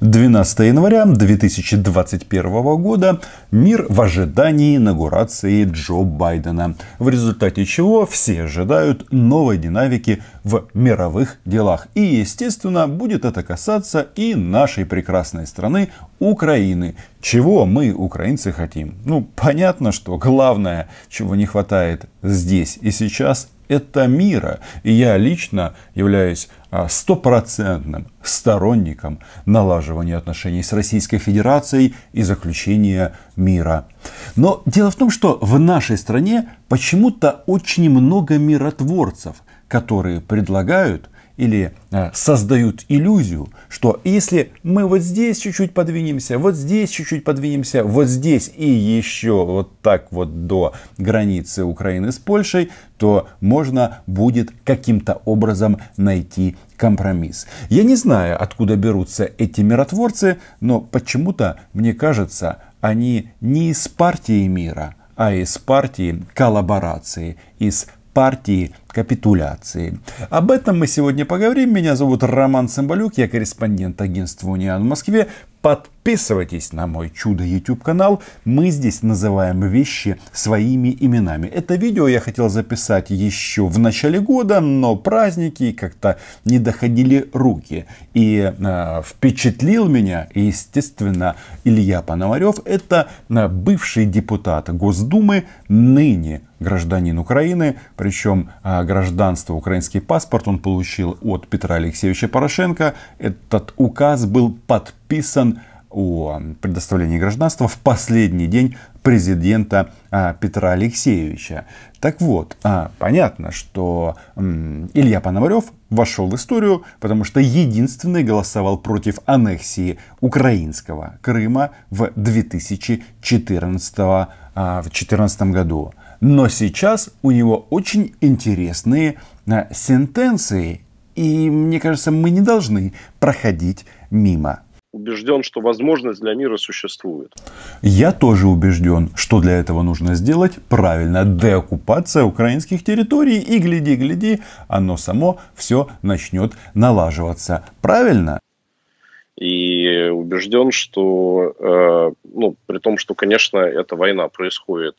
12 января 2021 года мир в ожидании инаугурации Джо Байдена, в результате чего все ожидают новой динамики в мировых делах. И, естественно, будет это касаться и нашей прекрасной страны Украины. Чего мы, украинцы, хотим? Ну, понятно, что главное, чего не хватает здесь и сейчас, это мира. И я лично являюсь а, стопроцентным сторонником налаживания отношений с Российской Федерацией и заключения мира. Но дело в том, что в нашей стране почему-то очень много миротворцев, которые предлагают или э, создают иллюзию, что если мы вот здесь чуть-чуть подвинемся, вот здесь чуть-чуть подвинемся, вот здесь и еще вот так вот до границы Украины с Польшей, то можно будет каким-то образом найти компромисс. Я не знаю, откуда берутся эти миротворцы, но почему-то, мне кажется, они не из партии мира, а из партии коллаборации, из партии капитуляции. Об этом мы сегодня поговорим. Меня зовут Роман Цымбалюк, я корреспондент агентства «Униан» в Москве. Подписывайтесь на мой чудо YouTube канал. Мы здесь называем вещи своими именами. Это видео я хотел записать еще в начале года, но праздники как-то не доходили руки. И э, впечатлил меня, естественно, Илья Пономарев. Это э, бывший депутат Госдумы, ныне гражданин Украины, причем э, гражданство, украинский паспорт он получил от Петра Алексеевича Порошенко. Этот указ был подписан о предоставлении гражданства в последний день президента а, Петра Алексеевича. Так вот, а, понятно, что м, Илья Пономарев вошел в историю, потому что единственный голосовал против аннексии украинского Крыма в 2014, а, в 2014 году. Но сейчас у него очень интересные э, сентенции, и мне кажется, мы не должны проходить мимо убежден, что возможность для мира существует. Я тоже убежден, что для этого нужно сделать правильно. Деоккупация украинских территорий. И гляди, гляди, оно само все начнет налаживаться. Правильно? И убежден, что, э, ну, при том, что, конечно, эта война происходит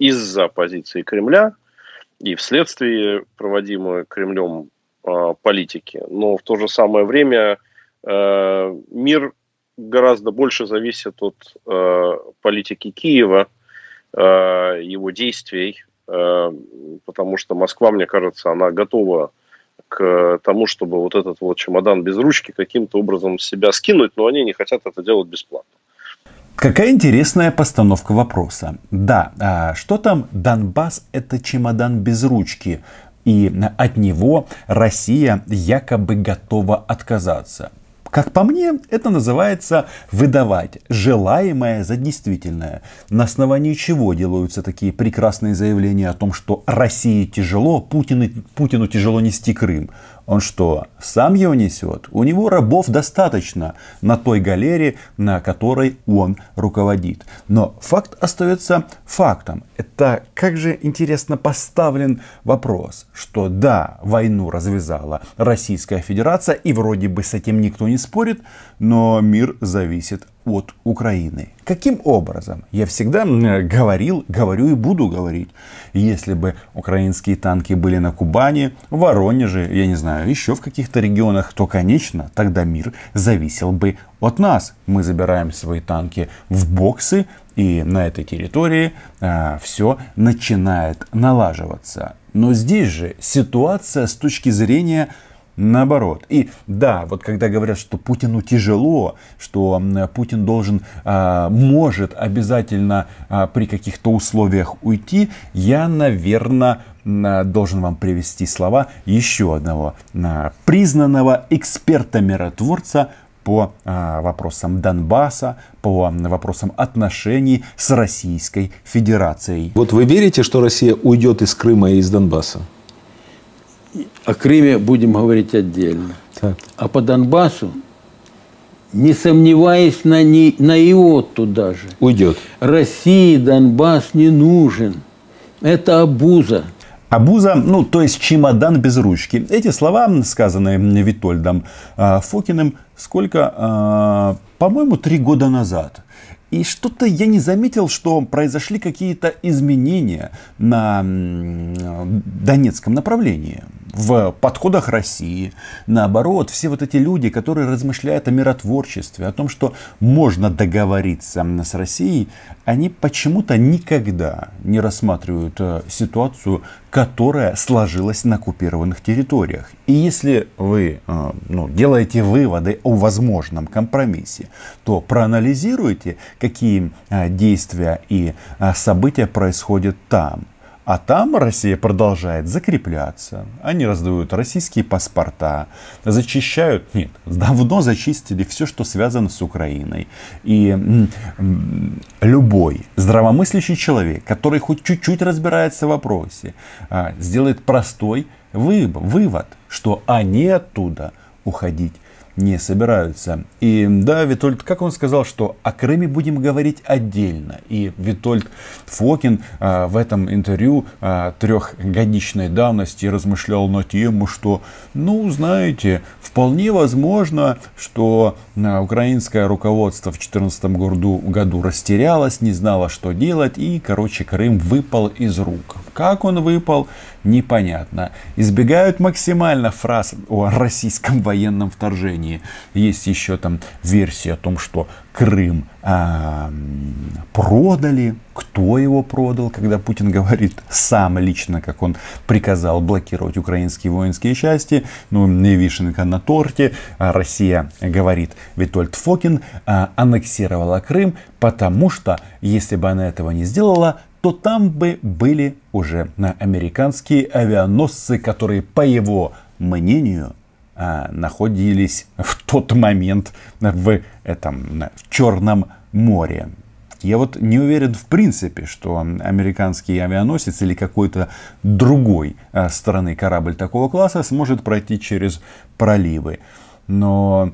из-за позиции Кремля и вследствие проводимой Кремлем э, политики. Но в то же самое время э, мир гораздо больше зависит от э, политики Киева, э, его действий, э, потому что Москва, мне кажется, она готова к тому, чтобы вот этот вот чемодан без ручки каким-то образом с себя скинуть, но они не хотят это делать бесплатно. Какая интересная постановка вопроса. Да, а, что там Донбасс это чемодан без ручки, и от него Россия якобы готова отказаться. Как по мне, это называется выдавать желаемое за действительное. На основании чего делаются такие прекрасные заявления о том, что России тяжело, Путину, Путину тяжело нести Крым. Он что, сам его несет? У него рабов достаточно на той галере, на которой он руководит. Но факт остается фактом. Это как же интересно поставлен вопрос, что да, войну развязала Российская Федерация, и вроде бы с этим никто не спорит, но мир зависит от Украины. Каким образом? Я всегда э, говорил, говорю и буду говорить. Если бы украинские танки были на Кубани, в Воронеже, я не знаю, еще в каких-то регионах, то, конечно, тогда мир зависел бы от нас. Мы забираем свои танки в боксы, и на этой территории а, все начинает налаживаться. Но здесь же ситуация с точки зрения наоборот. И да, вот когда говорят, что Путину тяжело, что Путин должен, а, может обязательно а, при каких-то условиях уйти, я, наверное, должен вам привести слова еще одного признанного эксперта-миротворца по а, вопросам Донбасса, по вопросам отношений с Российской Федерацией. Вот вы верите, что Россия уйдет из Крыма и из Донбасса? о Крыме будем говорить отдельно. Так. А по Донбассу, не сомневаясь на, ни, на иоту даже, уйдет. России Донбасс не нужен. Это обуза. Абуза, ну, то есть чемодан без ручки. Эти слова, сказанные Витольдом э, Фокиным, сколько, э, по-моему, три года назад – и что-то я не заметил, что произошли какие-то изменения на э, Донецком направлении, в подходах России. Наоборот, все вот эти люди, которые размышляют о миротворчестве, о том, что можно договориться с Россией, они почему-то никогда не рассматривают э, ситуацию которая сложилась на оккупированных территориях. И если вы э, ну, делаете выводы о возможном компромиссе, то проанализируйте, какие э, действия и э, события происходят там. А там Россия продолжает закрепляться. Они раздают российские паспорта, зачищают, нет, давно зачистили все, что связано с Украиной. И любой здравомыслящий человек, который хоть чуть-чуть разбирается в вопросе, а, сделает простой вывод, что они оттуда уходить не собираются. И да, Витольд, как он сказал, что о Крыме будем говорить отдельно. И Витольд Фокин а, в этом интервью а, трехгодичной давности размышлял на тему, что, ну, знаете, вполне возможно, что а, украинское руководство в 2014 году, году растерялось, не знало, что делать, и, короче, Крым выпал из рук. Как он выпал? непонятно. Избегают максимально фраз о российском военном вторжении. Есть еще там версия о том, что Крым а, продали, кто его продал, когда Путин говорит сам лично, как он приказал блокировать украинские воинские части, ну, не вишенка на торте, а Россия, говорит Витольд Фокин, а, аннексировала Крым, потому что, если бы она этого не сделала, то там бы были уже американские авианосцы, которые, по его мнению, а, находились в тот момент в этом в Черном море. Я вот не уверен в принципе, что американский авианосец или какой-то другой а, страны корабль такого класса сможет пройти через проливы. Но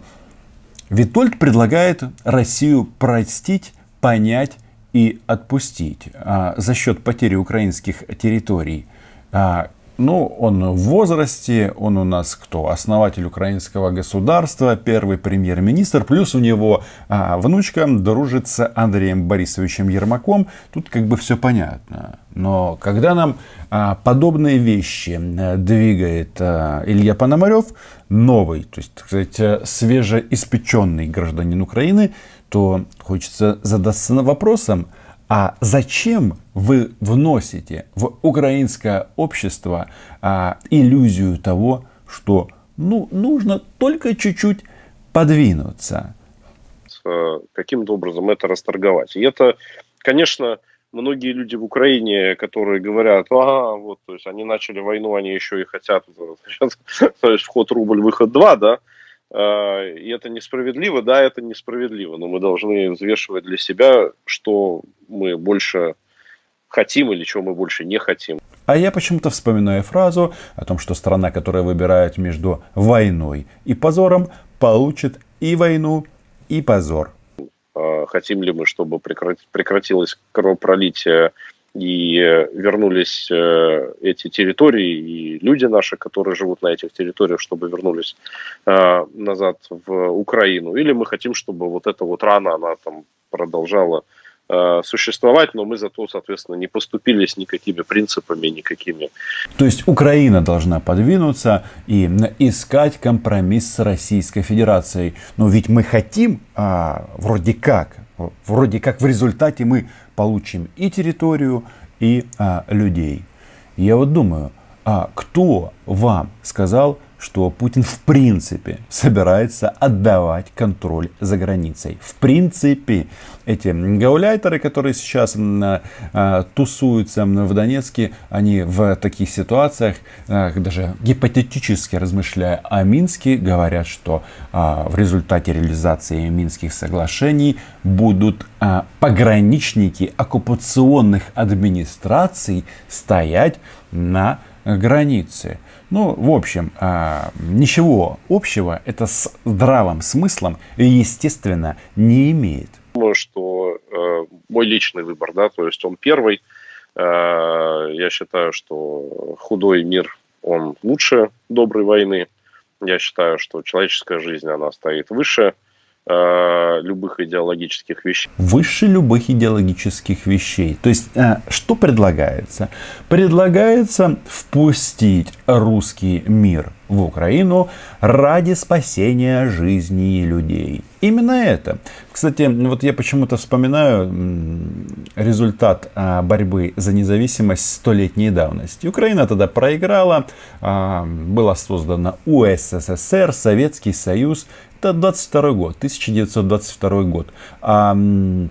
Витольд предлагает Россию простить, понять и отпустить а, за счет потери украинских территорий. А, ну, он в возрасте, он у нас кто? Основатель украинского государства, первый премьер-министр. Плюс у него а, внучка дружит с Андреем Борисовичем Ермаком. Тут как бы все понятно. Но когда нам а, подобные вещи э, двигает а, Илья Пономарев, новый, то есть, так сказать, э, свежеиспеченный гражданин Украины, что хочется задаться вопросом, а зачем вы вносите в украинское общество а, иллюзию того, что ну, нужно только чуть-чуть подвинуться? Э, каким образом это расторговать. И это, конечно, многие люди в Украине, которые говорят, а вот, то есть они начали войну, они еще и хотят, сейчас, э, то есть вход рубль, выход два, да, Э, и это несправедливо, да, это несправедливо, но мы должны взвешивать для себя, что мы больше хотим или чего мы больше не хотим. А я почему-то вспоминаю фразу о том, что страна, которая выбирает между войной и позором, получит и войну, и позор. Э, хотим ли мы, чтобы прекратилось кровопролитие и э, вернулись э, эти территории, и люди наши, которые живут на этих территориях, чтобы вернулись э, назад в Украину. Или мы хотим, чтобы вот эта вот рана, она там продолжала существовать, но мы зато, соответственно, не поступились никакими принципами, никакими. То есть Украина должна подвинуться и искать компромисс с Российской Федерацией. Но ведь мы хотим, а, вроде как, Вроде как в результате мы получим и территорию, и а, людей. Я вот думаю, а кто вам сказал, что Путин в принципе собирается отдавать контроль за границей. В принципе, эти гауляйтеры, которые сейчас а, а, тусуются в Донецке, они в таких ситуациях, а, даже гипотетически размышляя о Минске, говорят, что в результате реализации Минских соглашений будут пограничники оккупационных администраций стоять на границы. Ну, в общем, а, ничего общего это с здравым смыслом, естественно, не имеет. Думаю, что э, мой личный выбор, да, то есть он первый. Э, я считаю, что худой мир, он лучше доброй войны. Я считаю, что человеческая жизнь, она стоит выше э, любых идеологических вещей. Выше любых идеологических вещей. То есть, э, что предлагается? Предлагается впустить русский мир в Украину ради спасения жизни людей. Именно это. Кстати, вот я почему-то вспоминаю результат э, борьбы за независимость столетней давности. Украина тогда проиграла, а, была создана УССР, Советский Союз, это 22 год, 1922 год. А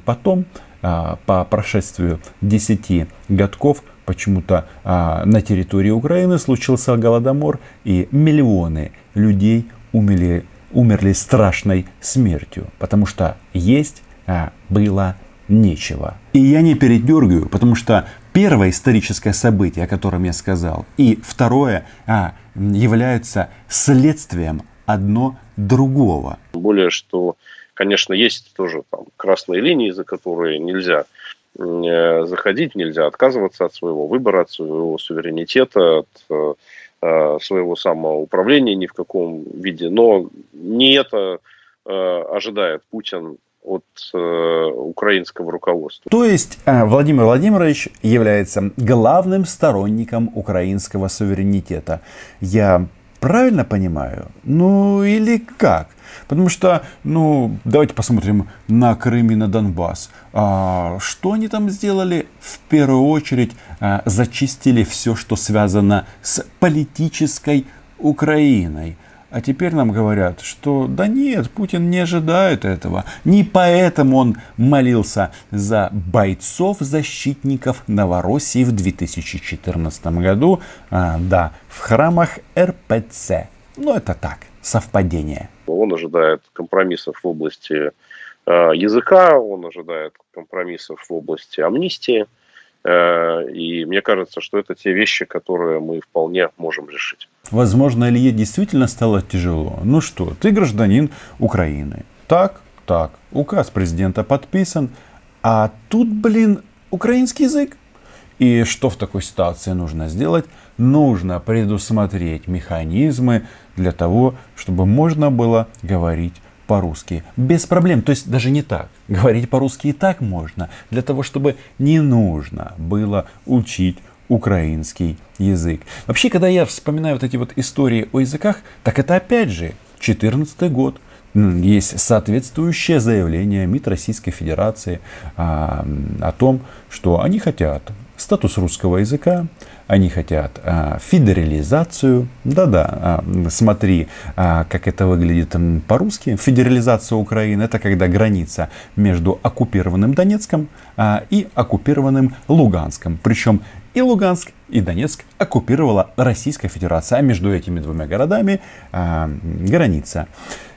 потом, а, по прошествию 10 годков, почему-то а, на территории Украины случился голодомор, и миллионы людей умерли, умерли страшной смертью, потому что есть а, было нечего. И я не передергиваю, потому что первое историческое событие, о котором я сказал, и второе а, являются следствием одно другого. более, что, конечно, есть тоже там красные линии, за которые нельзя э, заходить, нельзя отказываться от своего выбора, от своего суверенитета, от э, э, своего самоуправления ни в каком виде. Но не это ожидает Путин от украинского руководства. То есть Владимир Владимирович является главным сторонником украинского суверенитета. Я Правильно понимаю? Ну или как? Потому что, ну, давайте посмотрим на Крым и на Донбасс. А, что они там сделали? В первую очередь а, зачистили все, что связано с политической Украиной. А теперь нам говорят, что да нет, Путин не ожидает этого. Не поэтому он молился за бойцов-защитников Новороссии в 2014 году. А, да, в храмах РПЦ. Но ну, это так, совпадение. Он ожидает компромиссов в области э, языка, он ожидает компромиссов в области амнистии. Э, и мне кажется, что это те вещи, которые мы вполне можем решить. Возможно, Илье действительно стало тяжело. Ну что, ты гражданин Украины. Так, так, указ президента подписан. А тут, блин, украинский язык. И что в такой ситуации нужно сделать? Нужно предусмотреть механизмы для того, чтобы можно было говорить по-русски. Без проблем. То есть даже не так. Говорить по-русски и так можно. Для того, чтобы не нужно было учить украинский язык. Вообще, когда я вспоминаю вот эти вот истории о языках, так это опять же 14 год. Есть соответствующее заявление МИД Российской Федерации а, о том, что они хотят статус русского языка, они хотят а, федерализацию. Да-да, а, смотри, а, как это выглядит по-русски. Федерализация Украины – это когда граница между оккупированным Донецком а, и оккупированным Луганском. Причем и Луганск, и Донецк оккупировала Российская Федерация, а между этими двумя городами э, граница.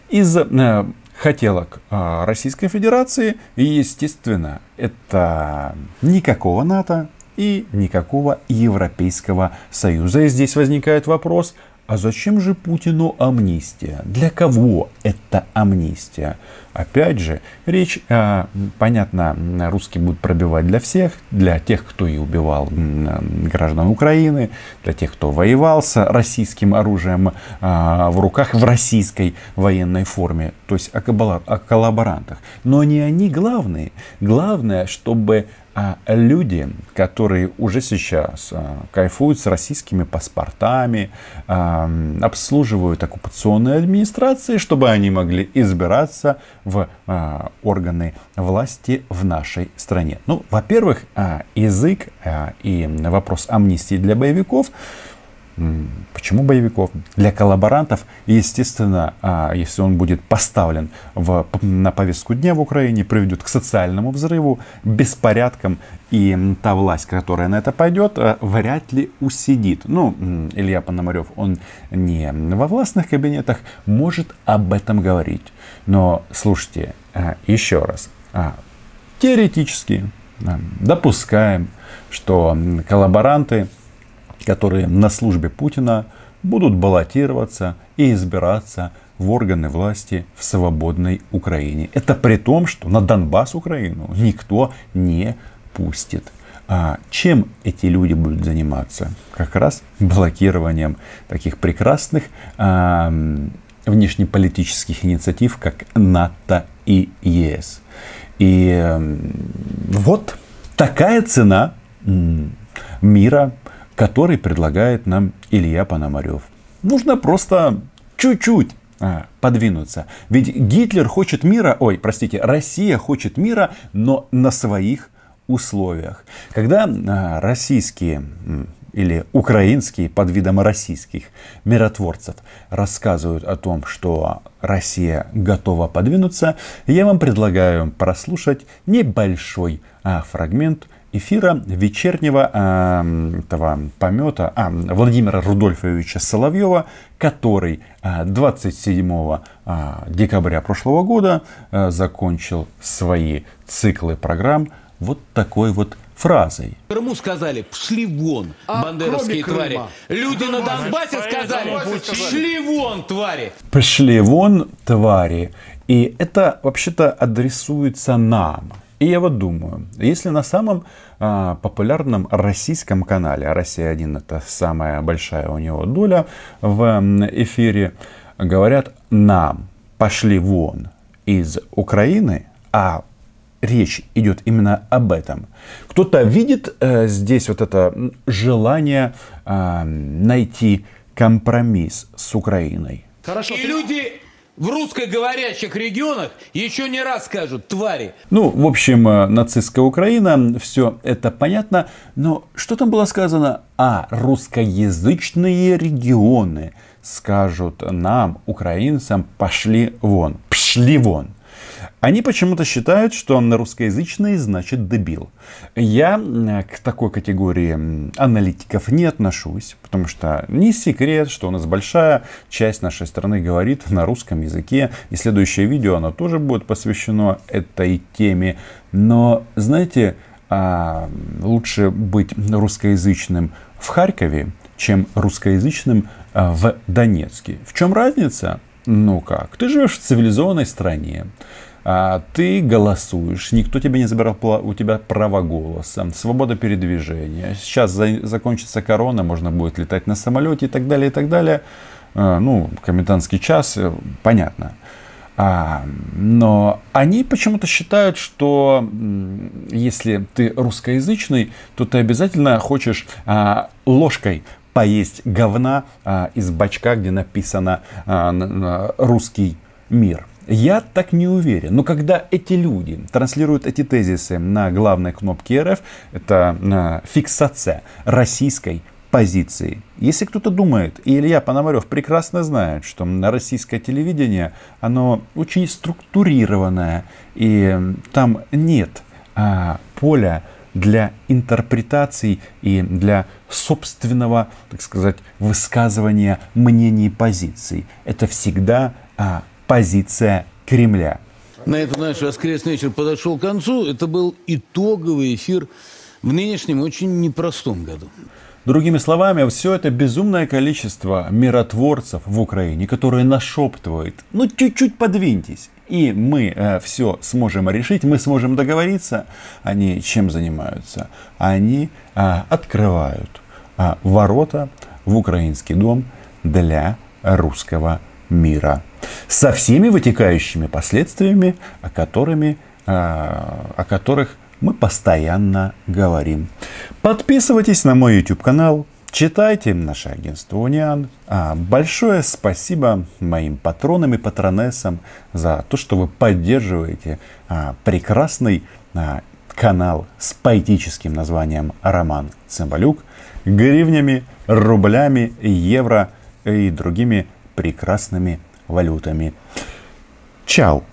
Из э, хотелок э, Российской Федерации, естественно, это никакого НАТО и никакого Европейского Союза. И здесь возникает вопрос, а зачем же Путину амнистия? Для кого это амнистия? Опять же, речь, а, понятно, русский будет пробивать для всех, для тех, кто и убивал граждан Украины, для тех, кто воевался российским оружием а, в руках в российской военной форме, то есть о коллаборантах. Но не они главные. Главное, чтобы а, люди, которые уже сейчас а, кайфуют с российскими паспортами, а, обслуживают оккупационные администрации, чтобы они могли избираться в органы власти в нашей стране. Ну, во-первых, язык и вопрос амнистии для боевиков – Почему боевиков? Для коллаборантов, естественно, а, если он будет поставлен в, на повестку дня в Украине, приведет к социальному взрыву, беспорядкам, и та власть, которая на это пойдет, э, вряд ли усидит. Ну, Илья Пономарев, он не во властных кабинетах, может об этом говорить. Но, слушайте, э, еще раз, а, теоретически допускаем, что коллаборанты – которые на службе Путина будут баллотироваться и избираться в органы власти в свободной Украине. Это при том, что на Донбасс Украину никто не пустит. А чем эти люди будут заниматься? Как раз блокированием таких прекрасных а, внешнеполитических инициатив, как НАТО и ЕС. И вот такая цена мира который предлагает нам Илья Пономарев. Нужно просто чуть-чуть а, подвинуться. Ведь Гитлер хочет мира, ой, простите, Россия хочет мира, но на своих условиях. Когда а, российские или украинские под видом российских миротворцев рассказывают о том, что Россия готова подвинуться, я вам предлагаю прослушать небольшой а, фрагмент эфира вечернего э, этого помета а, Владимира Рудольфовича Соловьева, который 27 э, э, декабря прошлого года э, закончил свои циклы программ вот такой вот фразой. Крыму сказали, пшли вон, а бандеровские твари. Люди Крыма. на Донбассе сказали, шли вон, твари. Пошли вон, твари. И это вообще-то адресуется нам. И я вот думаю, если на самом а, популярном российском канале, а Россия-1 это самая большая у него доля в эфире, говорят нам, пошли вон из Украины, а речь идет именно об этом. Кто-то видит э, здесь вот это желание э, найти компромисс с Украиной. Хорошо, и ты... люди в русскоговорящих регионах еще не раз скажут «твари». Ну, в общем, э, нацистская Украина, все это понятно. Но что там было сказано? А, русскоязычные регионы скажут нам, украинцам, пошли вон, пшли вон. Они почему-то считают, что на русскоязычный значит дебил. Я к такой категории аналитиков не отношусь, потому что не секрет, что у нас большая часть нашей страны говорит на русском языке. И следующее видео, оно тоже будет посвящено этой теме. Но, знаете, а, лучше быть русскоязычным в Харькове, чем русскоязычным а, в Донецке. В чем разница? Ну как? Ты живешь в цивилизованной стране. А, ты голосуешь, никто тебе не забирал у тебя право голоса, свобода передвижения. Сейчас за, закончится корона, можно будет летать на самолете и так далее, и так далее. А, ну, комендантский час, э, понятно. А, но они почему-то считают, что если ты русскоязычный, то ты обязательно хочешь а, ложкой поесть говна а, из бачка, где написано а, русский мир. Я так не уверен. Но когда эти люди транслируют эти тезисы на главной кнопке РФ, это э, фиксация российской позиции. Если кто-то думает, и Илья Пономарев прекрасно знает, что на российское телевидение, оно очень структурированное, и там нет а, поля для интерпретаций и для собственного, так сказать, высказывания мнений и позиций. Это всегда а, позиция Кремля. На этом наш воскресный вечер подошел к концу. Это был итоговый эфир в нынешнем очень непростом году. Другими словами, все это безумное количество миротворцев в Украине, которые нашептывают, ну чуть-чуть подвиньтесь, и мы э, все сможем решить, мы сможем договориться. Они чем занимаются? Они э, открывают э, ворота в украинский дом для русского мира со всеми вытекающими последствиями, о, которыми, а, о которых мы постоянно говорим. Подписывайтесь на мой YouTube канал, читайте наше агентство Униан. А, большое спасибо моим патронам и патронессам за то, что вы поддерживаете а, прекрасный канал с поэтическим названием «Роман Цымбалюк» гривнями, рублями, евро и другими прекрасными валютами. Чао!